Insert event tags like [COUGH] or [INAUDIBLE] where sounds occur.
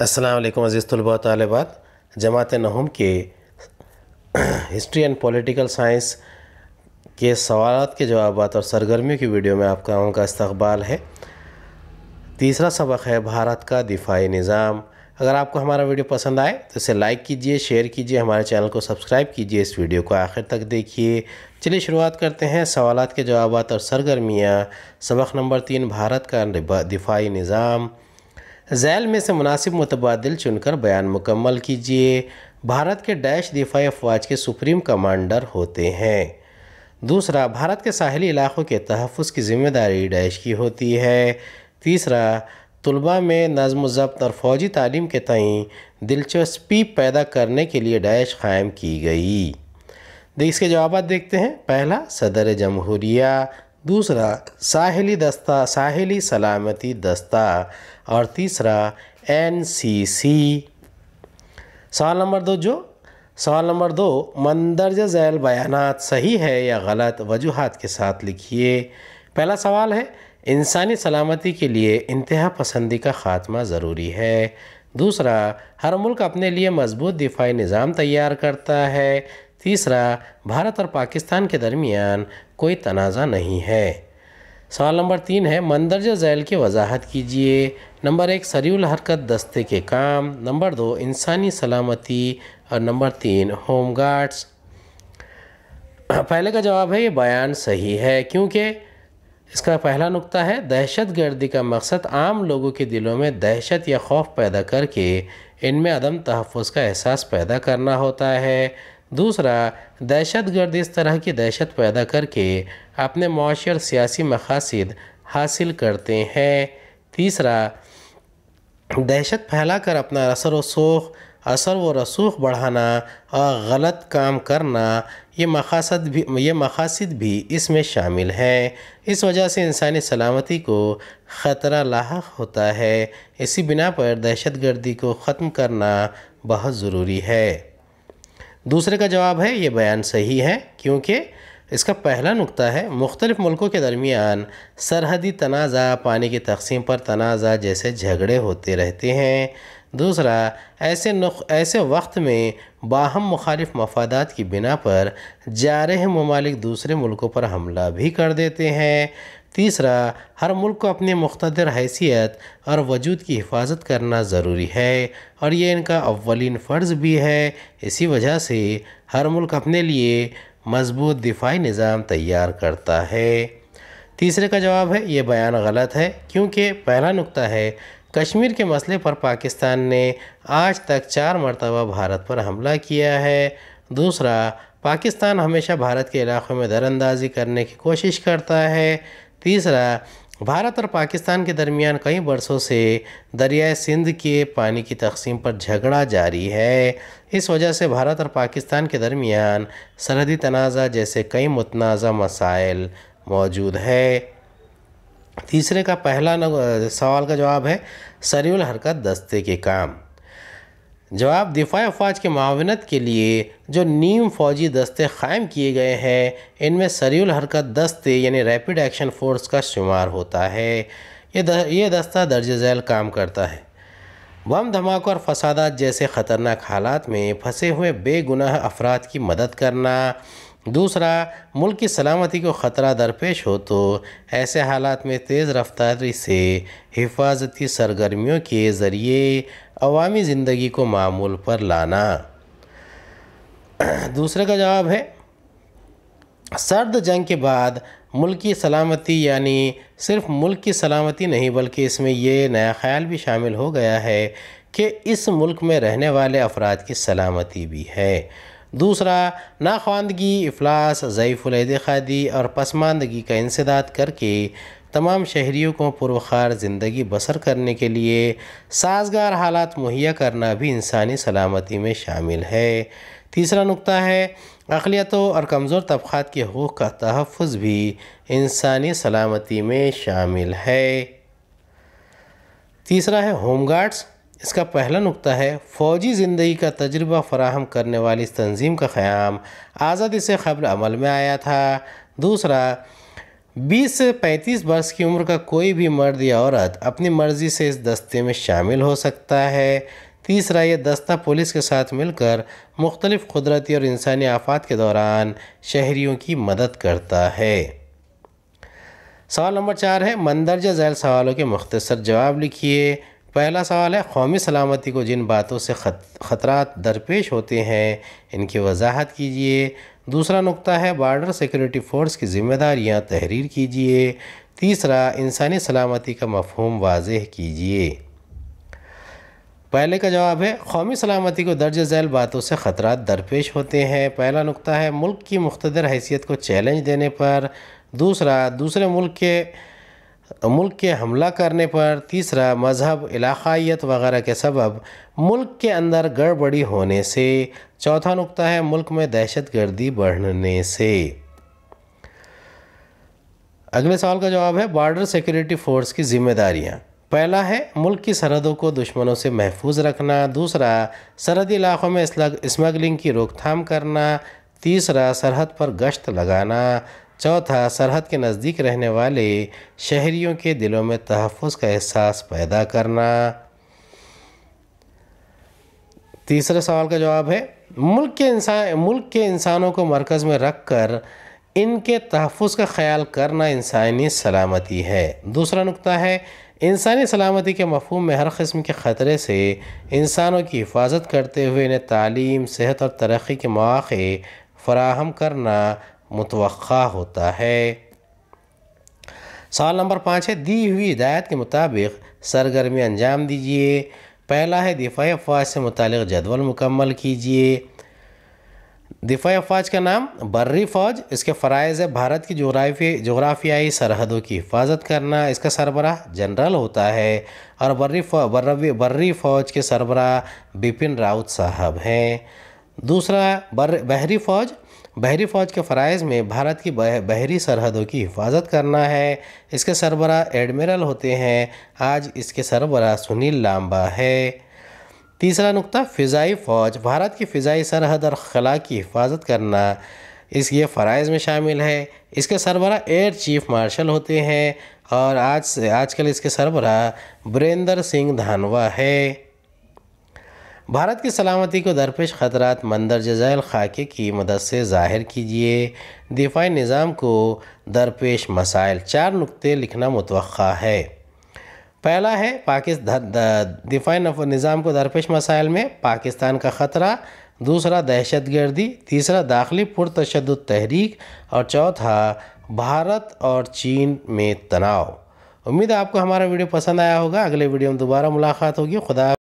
असलम अज़ीज़ तलबात जमात नहम के history and political science के सवाल के जवाब और सरगर्मियों की वीडियो में आपका उनका इस्तबाल है तीसरा सबक है भारत का दिफाई निज़ाम अगर आपको हमारा वीडियो पसंद आए तो इसे लाइक कीजिए शेयर कीजिए हमारे चैनल को सब्सक्राइब कीजिए इस वीडियो को आखिर तक देखिए चलिए शुरुआत करते हैं सवाल के जवाब और सरगर्मियाँ सबक नंबर तीन भारत का दिफाई निज़ाम जैल में से मुनासिब मुतबादल चुनकर बयान मुकम्मल कीजिए भारत के डैश दिफाई अफवाज के सुप्रीम कमांडर होते हैं दूसरा भारत के साहली इलाकों के तहफ़ की ज़िम्मेदारी डैश की होती है तीसरा तलबा में नज़म ज़ब्त और फौजी तालीम के तय दिलचस्पी पैदा करने के लिए डैश क़ायम की गई इसके जवाब देखते हैं पहला सदर जमहूरिया दूसरा साहली दस्ता साहली सलामती दस्ता और तीसरा एन सी सी सवाल नंबर दो जो सवाल नंबर दो मंदरज झैल बयानात सही है या गलत वजूहत के साथ लिखिए पहला सवाल है इंसानी सलामती के लिए इंतहा पसंदी का खात्मा ज़रूरी है दूसरा हर मुल्क अपने लिए मजबूत दिफाई निज़ाम तैयार करता है तीसरा भारत और पाकिस्तान के दरमियान कोई तनाज़ा नहीं है सवाल नंबर तीन है मंदरजा जैल की वजाहत कीजिए नंबर एक सरयुल हरकत दस्ते के काम नंबर दो इंसानी सलामती और नंबर तीन होम गार्ड्स पहले का जवाब है ये बयान सही है क्योंकि इसका पहला नुक्ता है दहशत गर्दी का मकसद आम लोगों के दिलों में दहशत या खौफ पैदा करके इनमें अदम तहफ़ का एहसास पैदा करना होता है दूसरा दहशतगर्द इस तरह की दहशत पैदा करके अपने माशर सियासी मकासद हासिल करते हैं तीसरा दहशत फैलाकर अपना असर वसूख असर व रसूख बढ़ाना और गलत काम करना ये मकासद भी ये मकासद भी इसमें शामिल हैं इस वजह से इंसानी सलामती को ख़तरा लाक होता है इसी बिना पर दहशत गर्दी को ख़त्म करना बहुत ज़रूरी है दूसरे का जवाब है ये बयान सही है क्योंकि इसका पहला नुकता है मुख्तलिफ़ मुल्कों के दरमियान सरहदी तनाज़ा पानी की तकसीम पर तनाज़ा जैसे झगड़े होते रहते हैं दूसरा ऐसे ऐसे वक्त में बाहम मुखालिफ मफादात की बिना पर जारह ममालिक दूसरे मुल्कों पर हमला भी कर देते हैं तीसरा हर मुल्क को अपनी मुख्तर हैसियत और वजूद की हिफाजत करना ज़रूरी है और ये इनका अवलिन फ़र्ज़ भी है इसी वजह से हर मुल्क अपने लिए मजबूत दिफाई निज़ाम तैयार करता है तीसरे का जवाब है ये बयान गलत है क्योंकि पहला नुकता है कश्मीर के मसले पर पाकिस्तान ने आज तक चार मरतबा भारत पर हमला किया है दूसरा पाकिस्तान हमेशा भारत के इलाक़ों में दरअंदाजी करने की कोशिश करता है तीसरा भारत और पाकिस्तान के दरमियान कई वर्षों से दरियाए सिंध के पानी की तकसीम पर झगड़ा जारी है इस वजह से भारत और पाकिस्तान के दरमियान सरहदी तनाज़ा जैसे कई मतनाज़ा मसाइल मौजूद है तीसरे का पहला सवाल का जवाब है सरयुल हरकत दस्ते के काम जवाब दिफा अफवाज के मावनत के लिए जो नीम फौजी दस्ते क़ायम किए गए हैं इनमें सरील हरकत दस्ते यानी रैपिड एक्शन फोर्स का शुमार होता है ये द, ये दस्ता दर्ज झैल काम करता है बम धमाकों और फसादात जैसे ख़तरनाक हालात में फंसे हुए बेगुनाह अफराद की मदद करना दूसरा मुल्क की सलामती को ख़तरा दरपेश हो तो ऐसे हालात में तेज़ रफ्तारी से हिफाजती सरगर्मियों के ज़रिए अवामी ज़िंदगी को मामूल पर लाना [CLEARS THROAT] दूसरे का जवाब है सर्द जंग के बाद मुल्क की सलामती यानी सिर्फ मुल्क की सलामती नहीं बल्कि इसमें ये नया ख्याल भी शामिल हो गया है कि इस मुल्क में रहने वाले अफराद की सलामती भी है दूसरा नाख्वानगी अफलास ज़यफ़ुलद खादी और पसमानदगी का इंसदाद करके तमाम शहरीों को पुरवार ज़िंदगी बसर करने के लिए साजगार हालात मुहैया करना भी इंसानी सलामती में शामिल है तीसरा नुकता है अकलीतों और कमज़ोर तबक़ात के हकूक़ का तहफ़ भी इंसानी सलामती में शामिल है तीसरा है होम गार्ड्स इसका पहला नुकता है फ़ौजी ज़िंदगी का तजर्बा फराहम करने वाली इस तंजीम का क़्याम आज़ादी से खबर अमल में आया था दूसरा 20 से 35 वर्ष की उम्र का कोई भी मर्द या औरत अपनी मर्ज़ी से इस दस्ते में शामिल हो सकता है तीसरा यह दस्ता पुलिस के साथ मिलकर मुख्तलिफ़ कुदरती और इंसानी आफात के दौरान शहरीों की मदद करता है सवाल नंबर चार है मंदरजा झैल सवालों के मुख्तसर जवाब लिखिए पहला सवाल है कौमी सलामती को जिन बातों से खत ख़तरा दरपेश होते हैं इनकी वजाहत कीजिए दूसरा नुकता है बॉर्डर सिक्योरिटी फ़ोर्स की ज़िम्मेदारियाँ तहरीर कीजिए तीसरा इंसानी सलामती का मफहम वाज कीजिए पहले का जवाब है कौमी सलामती को दर्ज झैल बातों से ख़तरा दरपेश होते हैं पहला नुकता है मुल्क की मुख्तर हैसियत को चैलेंज देने पर दूसरा दूसरे मुल्क के मुल्क के हमला करने पर तीसरा मजहब इलाकाइत वगैरह के सबब मुल्क के अंदर गड़बड़ी होने से चौथा नुकता है मुल्क में दहशत गर्दी बढ़ने से अगले सवाल का जवाब है बॉर्डर सिक्योरिटी फोर्स की जिम्मेदारियाँ पहला है मुल्क की सरहदों को दुश्मनों से महफूज रखना दूसरा सरहदी इलाक़ों में स्मगलिंग की रोकथाम करना तीसरा सरहद पर गश्त लगाना चौथा सरहद के नज़दीक रहने वाले शहरियों के दिलों में तहफ़ का एहसास पैदा करना तीसरे सवाल का जवाब है मुल्क के इंसान मुल्क के इंसानों को मरकज़ में रख कर इनके तहफ़ का ख्याल करना इंसानी सलामती है दूसरा नुकता है इंसानी सलामती के मफहम में हर क़स्म के ख़तरे से इंसानों की हिफाजत करते हुए इन्हें तालीम सेहत और तरक्की के मौक़े फराहम करना मुतवा होता है सवाल नंबर पाँच है दी हुई हिदायत के मुताबिक सरगर्मी अंजाम दीजिए पहला है दिफाई अफवाज से मुतल जदवल मुकम्मल कीजिए दिफाई अफवाज का नाम बर्री फ़ौज इसके फ़रज़ है भारत की जोग्राफी जोग्राफियाई सरहदों की हिफाजत करना इसका सरबरा जनरल होता है और बर्री बर्री बर्री फ़ौज के सरबराह बिपिन राउत साहब हैं दूसरा बर बहरी फ़ौज बहरी फ़ौज के फ़रज़ में भारत की बहरी सरहदों की हिफाजत करना है इसके सरबरा एडमिरल होते हैं आज इसके सरबरा सुनील लांबा है तीसरा नुकता फ़िज़ाई फ़ौज भारत की फ़िज़ाई सरहद और खला की हिफाजत करना इस ये फ़रज़ में शामिल है इसके सरबरा एयर चीफ मार्शल होते हैं और आज से आजकल इसके सरबरा बरेंद्र सिंह धानवा है भारत की सलामती को दरपेश खतरा मंदरज झैल खाके की मदद से ज़ाहिर कीजिए दिफाई निज़ाम को दरपेश मसाइल चार नुक्ते लिखना मुतव है पहला है पाकिस्तान दिफाई निज़ाम को दरपेश मसाइल में पाकिस्तान का ख़तरा दूसरा दहशत गर्दी तीसरा दाखिली पुरतशद तहरीक और चौथा भारत और चीन में तनाव उम्मीद है आपको हमारा वीडियो पसंद आया होगा अगले वीडियो में दोबारा मुलाकात होगी खुदा